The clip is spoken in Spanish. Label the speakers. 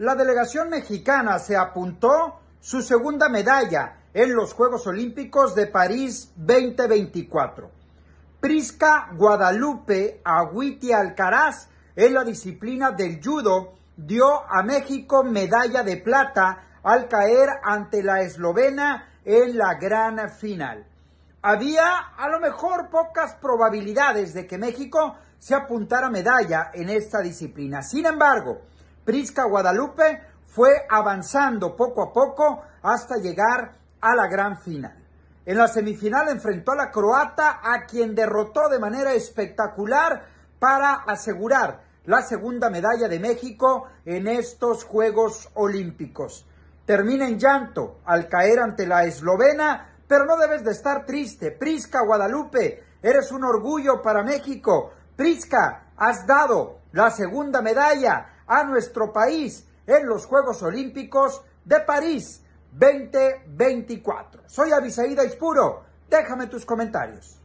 Speaker 1: La delegación mexicana se apuntó su segunda medalla en los Juegos Olímpicos de París 2024. Prisca Guadalupe Agüiti Alcaraz en la disciplina del judo dio a México medalla de plata al caer ante la eslovena en la gran final. Había a lo mejor pocas probabilidades de que México se apuntara medalla en esta disciplina. Sin embargo, Prisca Guadalupe fue avanzando poco a poco hasta llegar a la gran final. En la semifinal enfrentó a la croata a quien derrotó de manera espectacular para asegurar la segunda medalla de México en estos Juegos Olímpicos. Termina en llanto al caer ante la eslovena, pero no debes de estar triste. Prisca Guadalupe, eres un orgullo para México. Prisca, has dado la segunda medalla a nuestro país en los Juegos Olímpicos de París 2024. Soy Avisaída Ispuro. Déjame tus comentarios.